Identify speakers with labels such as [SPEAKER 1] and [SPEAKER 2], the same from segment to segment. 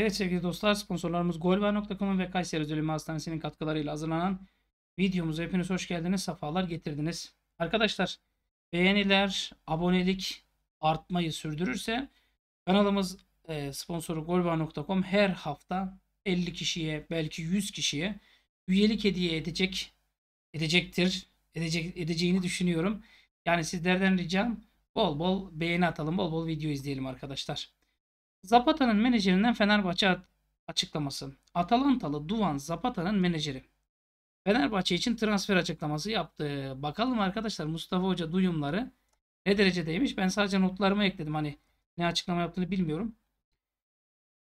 [SPEAKER 1] Evet sevgili dostlar sponsorlarımız golba.com'un ve Kayseri Zülüme Hastanesi'nin katkılarıyla hazırlanan videomuza hepiniz hoş geldiniz. Safalar getirdiniz. Arkadaşlar beğeniler, abonelik artmayı sürdürürse kanalımız e, sponsoru golba.com her hafta 50 kişiye belki 100 kişiye üyelik hediye edecek edecektir. Edecek, edeceğini düşünüyorum. Yani sizlerden ricam bol bol beğeni atalım, bol bol video izleyelim arkadaşlar. Zapata'nın menajerinden Fenerbahçe açıklaması. Atalantalı Duvan Zapata'nın menajeri. Fenerbahçe için transfer açıklaması yaptı. Bakalım arkadaşlar Mustafa Hoca duyumları ne derecedeymiş. Ben sadece notlarıma ekledim. Hani ne açıklama yaptığını bilmiyorum.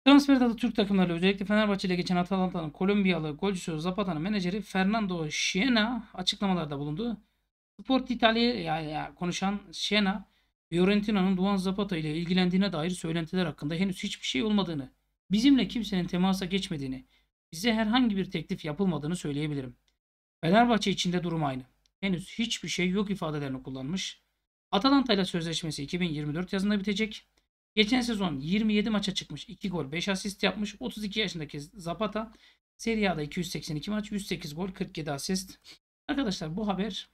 [SPEAKER 1] Transfer adı Türk takımları özellikle Fenerbahçe ile geçen Atalanta'nın Kolombiyalı golcüsü Zapata'nın menajeri Fernando Şiena açıklamalarda bulundu. Sport İtalya yani konuşan Şiena Fiorentina'nın Duan Zapata ile ilgilendiğine dair söylentiler hakkında henüz hiçbir şey olmadığını, bizimle kimsenin temasa geçmediğini, bize herhangi bir teklif yapılmadığını söyleyebilirim. Fenerbahçe içinde durum aynı. Henüz hiçbir şey yok ifadelerini kullanmış. Atalanta ile sözleşmesi 2024 yazında bitecek. Geçen sezon 27 maça çıkmış, 2 gol, 5 asist yapmış. 32 yaşındaki Zapata Serie A'da 282 maç, 108 gol, 47 asist. Arkadaşlar bu haber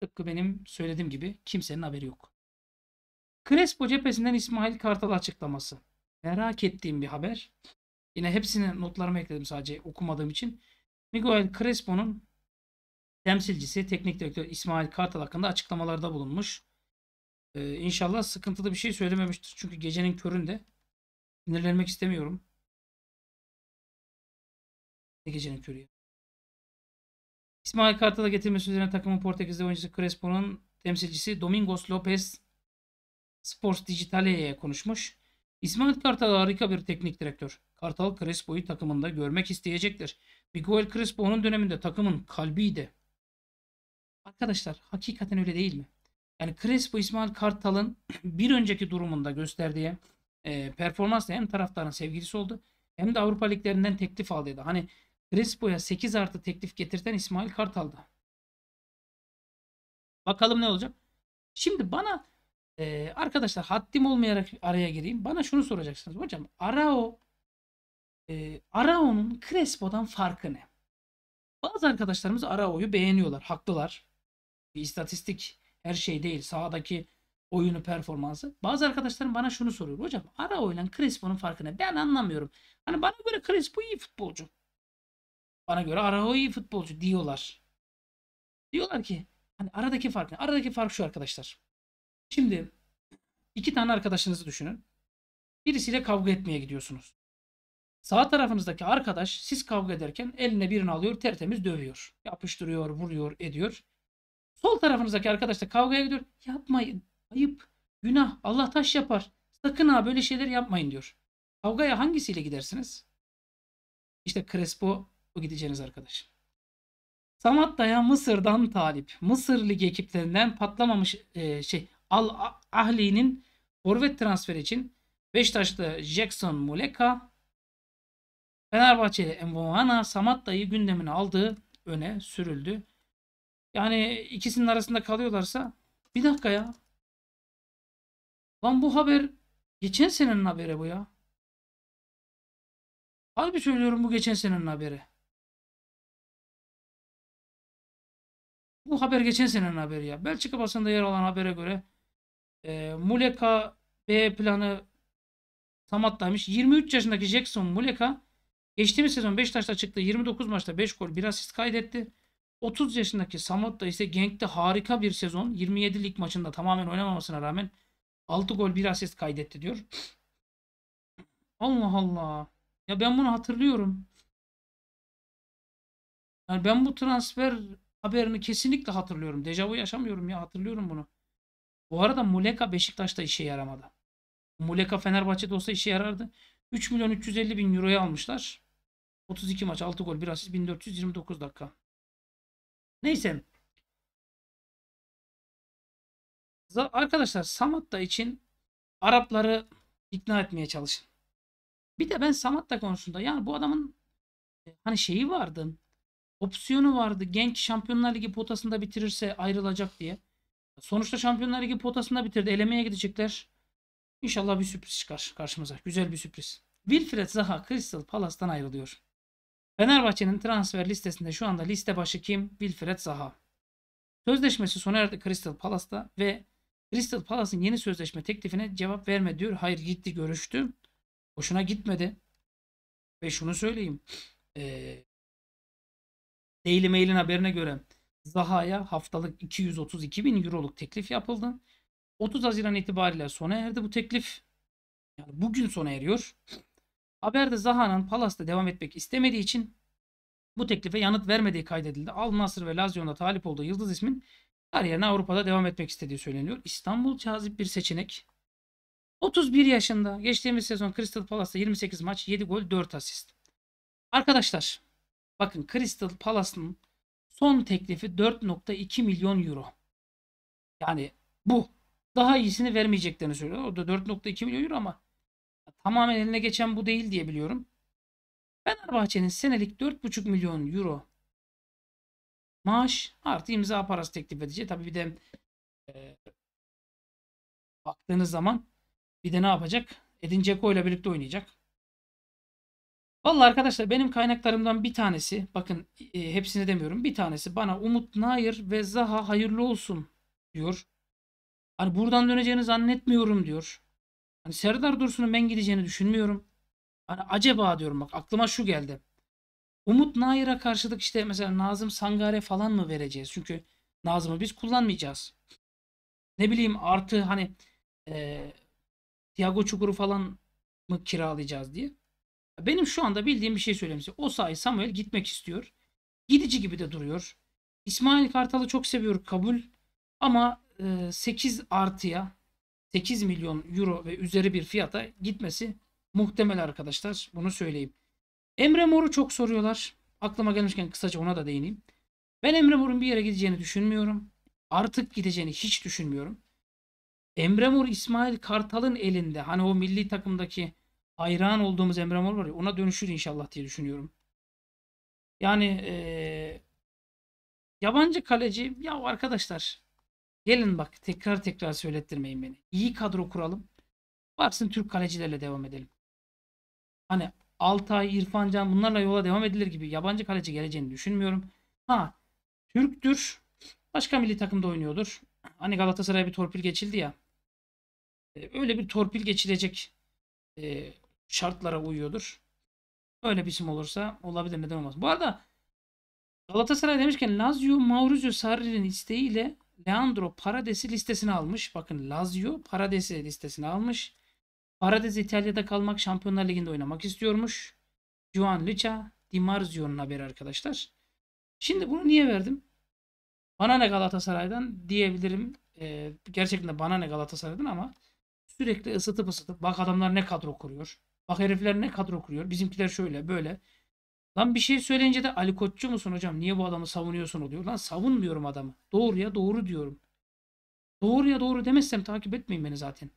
[SPEAKER 1] tıpkı benim söylediğim gibi kimsenin haberi yok. Crespo cephesinden İsmail Kartal açıklaması. Merak ettiğim bir haber. Yine hepsini notlarıma ekledim sadece okumadığım için. Miguel Crespo'nun temsilcisi, teknik direktör İsmail Kartal hakkında
[SPEAKER 2] açıklamalarda bulunmuş. Ee, inşallah sıkıntılı bir şey söylememiştir. Çünkü gecenin köründe sinirlenmek istemiyorum. Ne gecenin körü İsmail Kartal'a getirmesi üzerine takımın Portekizli oyuncusu Crespo'nun
[SPEAKER 1] temsilcisi Domingos Lopez Sports Digital'e konuşmuş. İsmail Kartal harika bir teknik direktör. Kartal Crespo'yu takımında görmek isteyecektir. Miguel Crespo onun döneminde takımın kalbiydi. Arkadaşlar hakikaten öyle değil mi? Yani Crespo İsmail Kartal'ın bir önceki durumunda gösterdiği e, performansla hem taraftarın sevgilisi oldu hem de Avrupa liglerinden teklif aldıydı. Hani Crespo'ya 8 artı teklif getirten İsmail Kartal'dı. Bakalım ne olacak? Şimdi bana ee, arkadaşlar haddim olmayarak araya gireyim. Bana şunu soracaksınız. Hocam Arao e, Arao'nun Crespo'dan farkı ne? Bazı arkadaşlarımız Arao'yu beğeniyorlar. Haklılar. Bir istatistik her şey değil. Sahadaki oyunu performansı. Bazı arkadaşlarım bana şunu soruyor. Hocam Arao ile Crespo'nun farkı ne? Ben anlamıyorum. Hani bana göre Crespo iyi futbolcu. Bana göre Arao iyi futbolcu diyorlar. Diyorlar ki hani aradaki fark ne? Aradaki fark şu arkadaşlar. Şimdi iki tane arkadaşınızı düşünün. Birisiyle kavga etmeye gidiyorsunuz. Sağ tarafınızdaki arkadaş siz kavga ederken eline birini alıyor tertemiz dövüyor. Yapıştırıyor, vuruyor, ediyor. Sol tarafınızdaki arkadaş da kavgaya gidiyor. Yapmayın. Ayıp. Günah. Allah taş yapar. Sakın ha böyle şeyler yapmayın diyor. Kavgaya hangisiyle gidersiniz? İşte Crespo o gideceğiniz arkadaş. Samat Mısır'dan talip. Mısır Ligi ekiplerinden patlamamış e, şey Al Ahli'nin forvet transferi için Beşiktaşlı Jackson Muleka, Fenerbahçeli Emvana Samatta'yı gündemine aldığı öne sürüldü. Yani ikisinin arasında kalıyorlarsa
[SPEAKER 2] bir dakika ya. Lan bu haber geçen senenin haberi bu ya. Harbi söylüyorum bu geçen senenin haberi. Bu haber geçen senenin haberi ya. Belçika basında yer alan habere göre e, Muleka B planı
[SPEAKER 1] Tamatlamış 23 yaşındaki Jackson Muleka geçtiğimiz sezon Beşiktaş'ta çıktı. 29 maçta 5 gol 1 asist kaydetti. 30 yaşındaki Samat da ise Genk'te harika bir sezon. 27 lig maçında tamamen oynamamasına rağmen 6 gol 1 asist kaydetti diyor. Allah Allah. Ya ben bunu hatırlıyorum. Yani ben bu transfer haberini kesinlikle hatırlıyorum. Dejavu yaşamıyorum ya hatırlıyorum bunu. Bu arada Muleka Beşiktaş'ta işe yaramadı. Muleka Fenerbahçe'de olsa
[SPEAKER 2] işe yarardı. 3 milyon 350 bin euroya almışlar. 32 maç 6 gol 1 asist 1429 dakika. Neyse. Arkadaşlar Samatta için Arapları ikna etmeye
[SPEAKER 1] çalışın. Bir de ben Samatta konusunda yani bu adamın e, hani şeyi vardı. Opsiyonu vardı. Genç Şampiyonlar Ligi potasında bitirirse ayrılacak diye. Sonuçta Şampiyonlar Ligi potasında bitirdi. Elemeye gidecekler. İnşallah bir sürpriz çıkar karşımıza. Güzel bir sürpriz. Wilfred Zaha Crystal Palace'tan ayrılıyor. Fenerbahçe'nin transfer listesinde şu anda liste başı kim? Wilfred Zaha. Sözleşmesi sona erdi Crystal Palace'da ve Crystal Palace'ın yeni sözleşme teklifine cevap verme diyor. Hayır gitti görüştü. Hoşuna gitmedi. Ve şunu söyleyeyim. E, Daily Mail'in haberine göre Zaha'ya haftalık 232 bin euroluk teklif yapıldı. 30 Haziran itibariyle sona erdi bu teklif. Yani bugün sona eriyor. Haberde Zaha'nın Palas'ta devam etmek istemediği için bu teklife yanıt vermediği kaydedildi. Al Nasır ve Lazio'nda talip olduğu Yıldız ismin kariyerine Avrupa'da devam etmek istediği söyleniyor. İstanbul cazip bir seçenek. 31 yaşında geçtiğimiz sezon Crystal Palace'da 28 maç 7 gol 4 asist. Arkadaşlar bakın Crystal Palace'ın Son teklifi 4.2 milyon euro. Yani bu. Daha iyisini vermeyeceklerini söylüyor. O da 4.2 milyon euro ama tamamen eline geçen bu değil diye biliyorum. Fenerbahçe'nin senelik 4.5 milyon
[SPEAKER 2] euro maaş artı imza parası teklif edecek. Tabii bir de e, baktığınız zaman bir de ne yapacak? Edin Dzeko
[SPEAKER 1] ile birlikte oynayacak. Vallahi arkadaşlar benim kaynaklarımdan bir tanesi bakın e, hepsini demiyorum bir tanesi bana Umut nayır ve Zaha hayırlı olsun diyor. Hani buradan döneceğini zannetmiyorum diyor. Hani Serdar Dursun'un ben gideceğini düşünmüyorum. Hani acaba diyorum bak aklıma şu geldi. Umut Nair'a karşılık işte mesela Nazım Sangare falan mı vereceğiz? Çünkü Nazım'ı biz kullanmayacağız. Ne bileyim artı hani e, Tiago Çukur'u falan mı kiralayacağız diye. Benim şu anda bildiğim bir şey söyleyeyim size. Osay Samuel gitmek istiyor. Gidici gibi de duruyor. İsmail Kartal'ı çok seviyor kabul. Ama 8 e, artıya 8 milyon euro ve üzeri bir fiyata gitmesi muhtemel arkadaşlar. Bunu söyleyeyim. Emre Mor'u çok soruyorlar. Aklıma gelmişken kısaca ona da değineyim. Ben Emre Mor'un bir yere gideceğini düşünmüyorum. Artık gideceğini hiç düşünmüyorum. Emre Mor İsmail Kartal'ın elinde. Hani o milli takımdaki hayran olduğumuz Emre Mor var ya ona dönüşür inşallah diye düşünüyorum. Yani e, yabancı kaleci ya arkadaşlar gelin bak tekrar tekrar söylettirmeyin beni. İyi kadro kuralım. Varsın Türk kalecilerle devam edelim. Hani Altay, İrfan Can bunlarla yola devam edilir gibi yabancı kaleci geleceğini düşünmüyorum. Ha Türktür. Başka milli takımda oynuyordur. Hani Galatasaray'a bir torpil geçildi ya. E, öyle bir torpil geçilecek e, şartlara uyuyordur. Öyle bir isim olursa olabilir neden olmaz. Bu arada Galatasaray demişken Lazio Maurizio Sarri'nin isteğiyle Leandro Parades'i listesini almış. Bakın Lazio Parades'i listesini almış. Parades İtalya'da kalmak Şampiyonlar Ligi'nde oynamak istiyormuş. Juan Licha Di Marzio'nun haberi arkadaşlar. Şimdi bunu niye verdim? Bana ne Galatasaray'dan diyebilirim. Ee, gerçekten bana ne Galatasaray'dan ama sürekli ısıtıp ısıtıp bak adamlar ne kadro kuruyor. Bak herifler ne kadro kuruyor. Bizimkiler şöyle böyle. Lan bir şey söyleyince de Ali Koççu musun hocam? Niye bu adamı savunuyorsun oluyor. Lan savunmuyorum adamı. Doğruya doğru diyorum.
[SPEAKER 2] Doğruya doğru demezsem takip etmeyin beni zaten.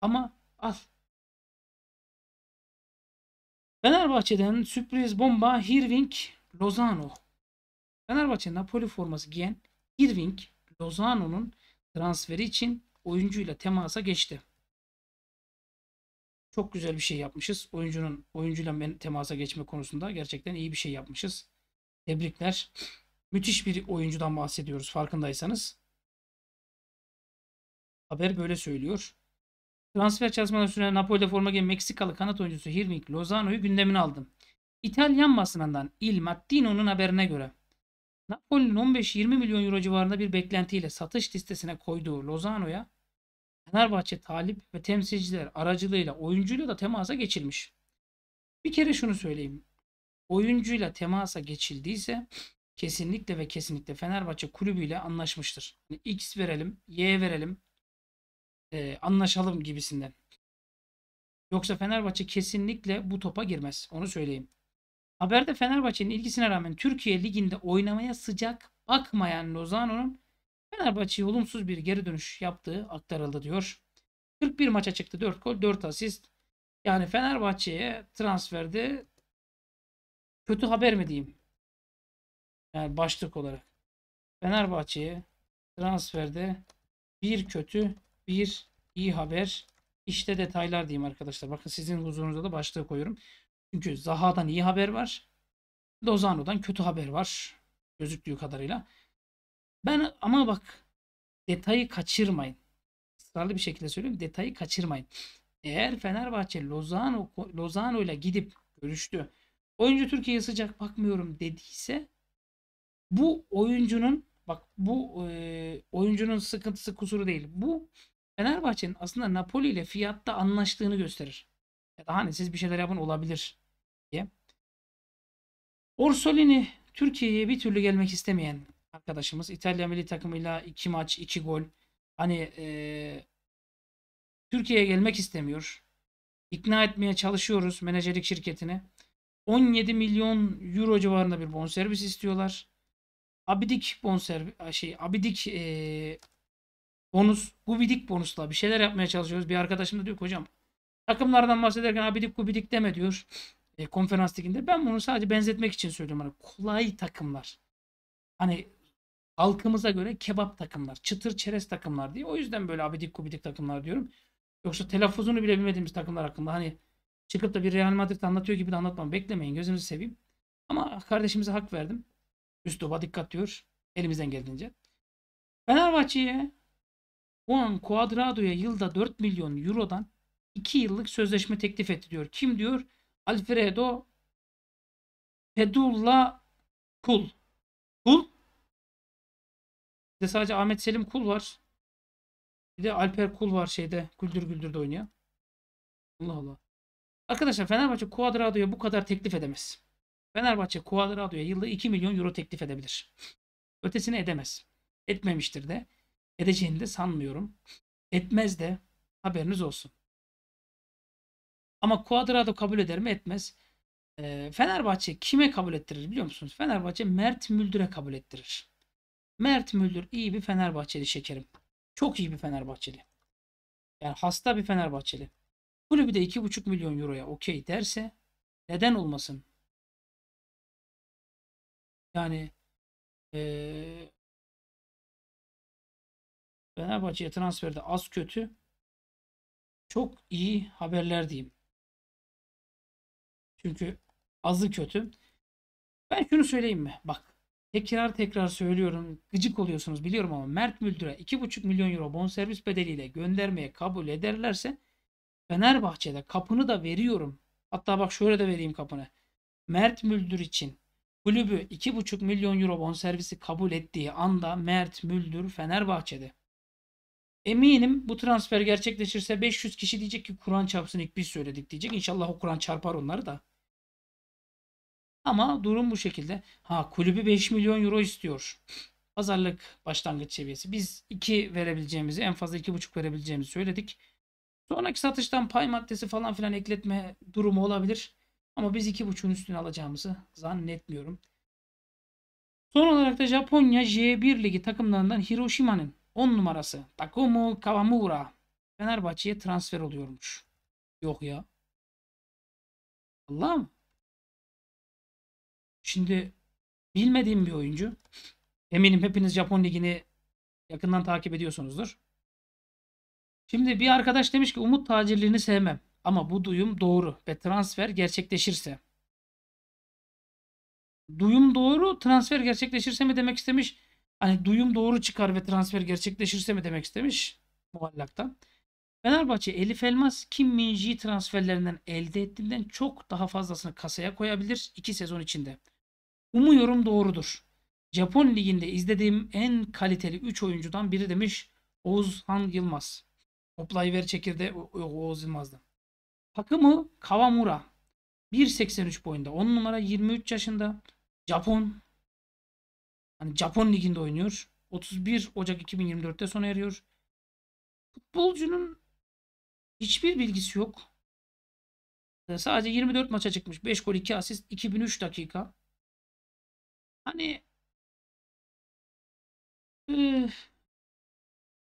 [SPEAKER 2] Ama al. Fenerbahçe'den sürpriz bomba Hirving
[SPEAKER 1] Lozano. Fenerbahçe Napoli forması giyen Irving Lozano'nun transferi için oyuncuyla temasa geçti. Çok güzel bir şey yapmışız. Oyuncunun oyuncuyla temasa geçme konusunda gerçekten iyi bir şey yapmışız. Tebrikler. Müthiş bir oyuncudan bahsediyoruz farkındaysanız. Haber böyle söylüyor. Transfer çalışmaları süren Napoli'de forma giyen Meksikalı kanat oyuncusu Hirmik Lozano'yu gündemine aldı. İtalyan basınından Il Mattino'nun haberine göre Napoli'nin 15-20 milyon euro civarında bir beklentiyle satış listesine koyduğu Lozano'ya Fenerbahçe talip ve temsilciler aracılığıyla oyuncuyla da temasa geçilmiş. Bir kere şunu söyleyeyim. Oyuncuyla temasa geçildiyse kesinlikle ve kesinlikle Fenerbahçe kulübüyle anlaşmıştır. Yani X verelim, Y verelim, e, anlaşalım gibisinden. Yoksa Fenerbahçe kesinlikle bu topa girmez. Onu söyleyeyim. Haberde Fenerbahçe'nin ilgisine rağmen Türkiye Ligi'nde oynamaya sıcak bakmayan Lozano'nun Fenerbahçe'ye olumsuz bir geri dönüş yaptığı aktarıldı diyor. 41 maça çıktı 4 gol 4 asist.
[SPEAKER 2] Yani Fenerbahçe'ye transferde kötü haber mi diyeyim? Yani başlık olarak. Fenerbahçe'ye transferde
[SPEAKER 1] bir kötü bir iyi haber. İşte detaylar diyeyim arkadaşlar. Bakın sizin huzurunuzda da başlığı koyuyorum. Çünkü Zaha'dan iyi haber var. Lozano'dan kötü haber var. Gözüktüğü kadarıyla. Ben ama bak detayı kaçırmayın. Israrlı bir şekilde söylüyorum. Detayı kaçırmayın. Eğer Fenerbahçe Lozano, Lozano ile gidip görüştü. Oyuncu Türkiye'ye sıcak bakmıyorum dediyse bu oyuncunun bak bu e, oyuncunun sıkıntısı kusuru değil. Bu Fenerbahçe'nin aslında Napoli ile fiyatta anlaştığını gösterir. Ya da hani siz bir şeyler yapın olabilir diye. Orsolini Türkiye'ye bir türlü gelmek istemeyen arkadaşımız. İtalya milli takımıyla 2 maç 2 gol. Hani e, Türkiye'ye gelmek istemiyor. İkna etmeye çalışıyoruz menajerlik şirketini. 17 milyon euro civarında bir bonservis istiyorlar. Abidik bonservis şey abidik e, bonus gubidik bonusla bir şeyler yapmaya çalışıyoruz. Bir arkadaşım da diyor ki hocam takımlardan bahsederken abidik gubidik deme diyor. E, konferans liginde. Ben bunu sadece benzetmek için söylüyorum. Hani kolay takımlar. Hani halkımıza göre kebap takımlar, çıtır çerez takımlar diye. O yüzden böyle abidik kubidik takımlar diyorum. Yoksa telaffuzunu bile bilmediğimiz takımlar hakkında hani çıkıp da bir Real Madrid anlatıyor gibi de anlatmam. Beklemeyin gözünüzü seveyim. Ama kardeşimize hak verdim. Üsluba dikkat diyor. Elimizden geldiğince. Fenerbahçe'ye Juan Cuadrado'ya yılda 4 milyon eurodan 2 yıllık sözleşme
[SPEAKER 2] teklif etti diyor. Kim diyor? Alfredo Pedulla Kul. Kul bir de sadece Ahmet Selim Kul var. Bir de Alper Kul var şeyde. Güldür Güldür'de oynuyor. Allah
[SPEAKER 1] Allah. Arkadaşlar Fenerbahçe Cuadrado'ya bu kadar teklif edemez. Fenerbahçe Cuadrado'ya yılda 2 milyon euro teklif edebilir. Ötesini edemez. Etmemiştir de. Edeceğini de sanmıyorum. Etmez de haberiniz olsun. Ama Cuadrado kabul eder mi? Etmez. Ee, Fenerbahçe kime kabul ettirir biliyor musunuz? Fenerbahçe Mert Müldür'e kabul ettirir. Mert Müldür iyi bir Fenerbahçeli şekerim.
[SPEAKER 2] Çok iyi bir Fenerbahçeli. Yani hasta bir Fenerbahçeli. Kulübü de 2,5 milyon euroya okey derse neden olmasın? Yani ee, Fenerbahçe'ye transferde az kötü çok iyi haberler diyeyim. Çünkü azı kötü. Ben şunu
[SPEAKER 1] söyleyeyim mi? Bak Tekrar tekrar söylüyorum gıcık oluyorsunuz biliyorum ama Mert Müldür'e 2,5 milyon euro bonservis bedeliyle göndermeye kabul ederlerse Fenerbahçe'de kapını da veriyorum. Hatta bak şöyle de vereyim kapını. Mert Müldür için kulübü 2,5 milyon euro bonservisi kabul ettiği anda Mert Müldür Fenerbahçe'de. Eminim bu transfer gerçekleşirse 500 kişi diyecek ki Kur'an çarpsın ilk biz söyledik diyecek. İnşallah o Kur'an çarpar onları da. Ama durum bu şekilde. Ha kulübü 5 milyon euro istiyor. Pazarlık başlangıç seviyesi. Biz 2 verebileceğimizi en fazla 2,5 verebileceğimizi söyledik. Sonraki satıştan pay maddesi falan filan ekletme durumu olabilir. Ama biz 2,5'un üstüne alacağımızı zannetmiyorum. Son olarak da Japonya J1 Ligi takımlarından Hiroshima'nın 10
[SPEAKER 2] numarası Takumu Kawamura Fenerbahçe'ye transfer oluyormuş. Yok ya. Allah'ım. Şimdi bilmediğim bir oyuncu. Eminim hepiniz Japon Ligi'ni yakından takip ediyorsunuzdur. Şimdi bir arkadaş demiş ki Umut tacirliğini sevmem. Ama bu duyum doğru ve transfer gerçekleşirse. Duyum
[SPEAKER 1] doğru transfer gerçekleşirse mi demek istemiş? Hani duyum doğru çıkar ve transfer gerçekleşirse mi demek istemiş? Muallakta. Fenerbahçe Elif Elmas Kim Minji transferlerinden elde ettiğinden çok daha fazlasını kasaya koyabilir 2 sezon içinde. Umuyorum doğrudur. Japon liginde izlediğim en kaliteli 3 oyuncudan biri demiş Oğuzhan Yılmaz. Oplayver çekirde Oğuz Yılmaz'dan. Takımı Kawamura. 1.83 boyunda. 10 numara 23 yaşında.
[SPEAKER 2] Japon. Hani Japon liginde oynuyor. 31 Ocak 2024'te sona eriyor. Futbolcunun hiçbir bilgisi yok. Ee, sadece 24 maça çıkmış. 5 gol 2 asist 2003 dakika. Hani üf,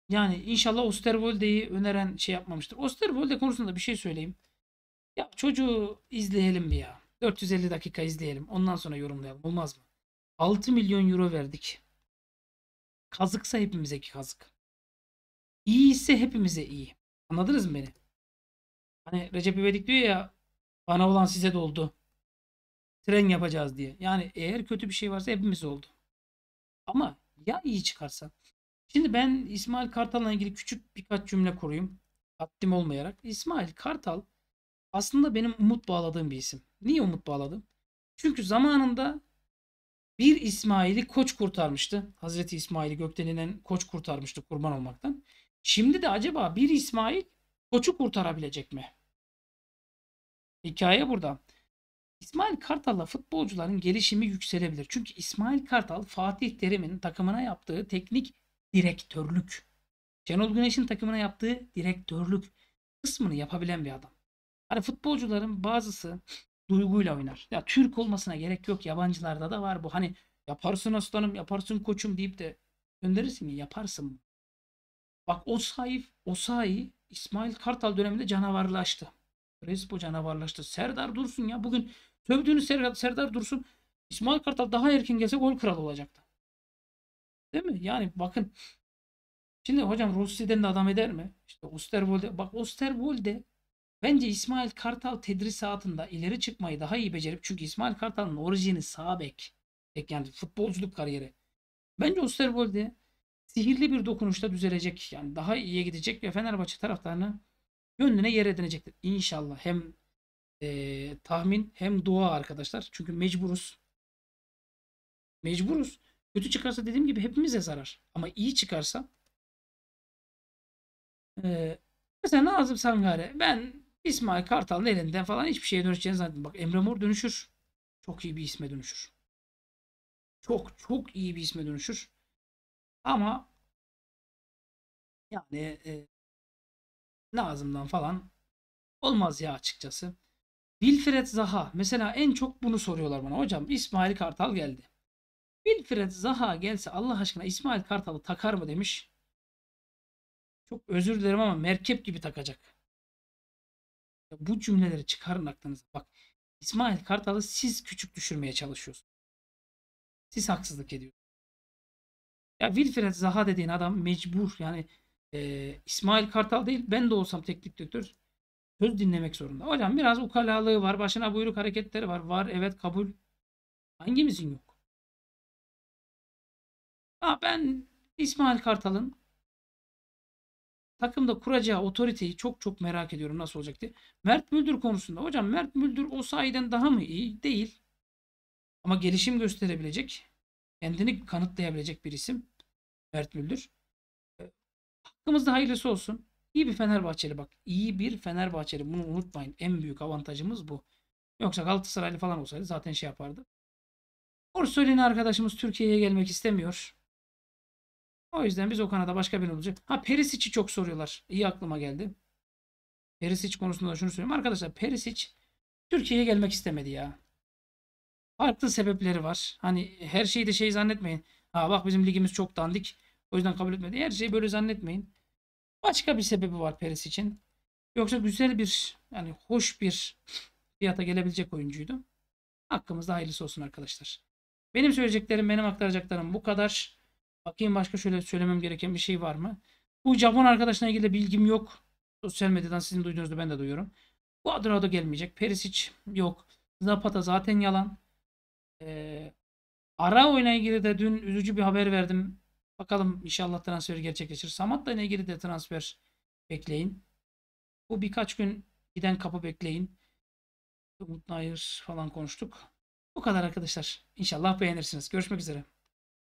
[SPEAKER 2] yani inşallah Osterwolde'yi öneren şey yapmamıştır. Osterwolde konusunda bir şey söyleyeyim.
[SPEAKER 1] Ya çocuğu izleyelim bir ya. 450 dakika izleyelim. Ondan sonra yorumlayalım. Olmaz
[SPEAKER 2] mı? 6 milyon euro verdik. Kazıksa hepimize ki kazık. İyi ise hepimize iyi. Anladınız mı beni? Hani Recep İvedik diyor ya bana olan size doldu tren yapacağız diye. Yani eğer
[SPEAKER 1] kötü bir şey varsa hepimiz oldu. Ama ya iyi çıkarsa? Şimdi ben İsmail Kartal'la ilgili küçük birkaç cümle kurayım. Haddim olmayarak. İsmail Kartal aslında benim umut bağladığım bir isim. Niye umut bağladım? Çünkü zamanında bir İsmail'i koç kurtarmıştı. Hazreti İsmail'i gökten inen koç kurtarmıştı kurban olmaktan. Şimdi de acaba bir İsmail koçu kurtarabilecek mi? Hikaye burada. İsmail Kartal'la futbolcuların gelişimi yükselebilir. Çünkü İsmail Kartal Fatih Terim'in takımına yaptığı teknik direktörlük. Şenol Güneş'in takımına yaptığı direktörlük kısmını yapabilen bir adam. Hani futbolcuların bazısı duyguyla oynar. Ya Türk olmasına gerek yok. Yabancılarda da var bu. Hani yaparsın aslanım, yaparsın koçum deyip de gönderirsin ya yaparsın. Bak o sahip, o sahi İsmail Kartal döneminde canavarlaştı. Reis bu canavarlaştı. Serdar Dursun ya bugün sövdüğünüz Serdar, Serdar Dursun İsmail Kartal daha erken gelse gol kralı olacaktı. Değil mi? Yani bakın şimdi hocam Rossi'den de adam eder mi? İşte Osterwold'e bak Osterwold'e bence İsmail Kartal tedris tedrisatında ileri çıkmayı daha iyi becerip çünkü İsmail Kartal'ın orijini sağ bek. Yani futbolculuk kariyeri. Bence Osterwold'e sihirli bir dokunuşta düzelecek. Yani daha iyiye gidecek ve Fenerbahçe taraftarını gönlüne yer edinecektir. İnşallah hem e, tahmin hem dua arkadaşlar. Çünkü mecburuz. Mecburuz. Kötü çıkarsa dediğim gibi hepimize zarar. Ama iyi çıkarsa e, mesela Nazım Sangare ben İsmail Kartal'ın
[SPEAKER 2] elinden falan hiçbir şeye dönüşeceğini zannetmiyorum. Bak Emre Mor dönüşür. Çok iyi bir isme dönüşür. Çok çok iyi bir isme dönüşür. Ama yani e, Nazım'dan falan olmaz ya
[SPEAKER 1] açıkçası. Wilfred Zaha mesela en çok bunu soruyorlar bana. Hocam İsmail Kartal
[SPEAKER 2] geldi. Wilfred Zaha gelse Allah aşkına İsmail Kartal'ı takar mı demiş. Çok özür dilerim ama merkep gibi takacak. Ya bu cümleleri çıkarın aklınıza. Bak İsmail Kartal'ı siz küçük düşürmeye çalışıyorsunuz.
[SPEAKER 1] Siz haksızlık ediyorsunuz. Ya Wilfred Zaha dediğin adam mecbur yani e, İsmail Kartal değil ben de olsam teknik direktör söz dinlemek zorunda.
[SPEAKER 2] Hocam biraz ukalalığı var. Başına buyruk hareketleri var. Var evet kabul. Hangimizin yok? Ha, ben İsmail Kartal'ın takımda kuracağı otoriteyi çok çok merak ediyorum nasıl olacak diye. Mert
[SPEAKER 1] Müldür konusunda hocam Mert Müldür o sayeden daha mı iyi? Değil. Ama gelişim gösterebilecek, kendini kanıtlayabilecek bir isim Mert Müldür. Hakkımızda hayırlısı olsun. İyi bir Fenerbahçeli bak. İyi bir Fenerbahçeli. Bunu unutmayın. En büyük avantajımız bu. Yoksa Galatasaraylı falan olsaydı zaten şey yapardı. Orsolini arkadaşımız Türkiye'ye gelmek istemiyor. O yüzden biz o kanada başka bir olacak. Ha Perisic'i çok soruyorlar. İyi aklıma geldi. Perisic konusunda şunu söyleyeyim. Arkadaşlar Perisic Türkiye'ye gelmek istemedi ya. Farklı sebepleri var. Hani her şeyi de şey zannetmeyin. Ha bak bizim ligimiz çok dandik. O yüzden kabul etmedi. Her şeyi böyle zannetmeyin. Başka bir sebebi var Peres için. Yoksa güzel bir yani hoş bir fiyata gelebilecek oyuncuydu. Hakkımızda hayırlısı olsun arkadaşlar. Benim söyleyeceklerim, benim aktaracaklarım bu kadar. Bakayım başka şöyle söylemem gereken bir şey var mı? Bu Japon arkadaşına ilgili bilgim yok. Sosyal medyadan sizin duyduğunuzu ben de duyuyorum. Bu Adrado gelmeyecek. Perisic yok. Zapata zaten yalan. Ee, ara oyuna ilgili de dün üzücü bir haber verdim. Bakalım inşallah transfer gerçekleşir. Samat'la ilgili de transfer bekleyin. Bu birkaç gün giden kapı bekleyin.
[SPEAKER 2] Umut Nayır falan konuştuk. Bu kadar arkadaşlar. İnşallah beğenirsiniz. Görüşmek üzere.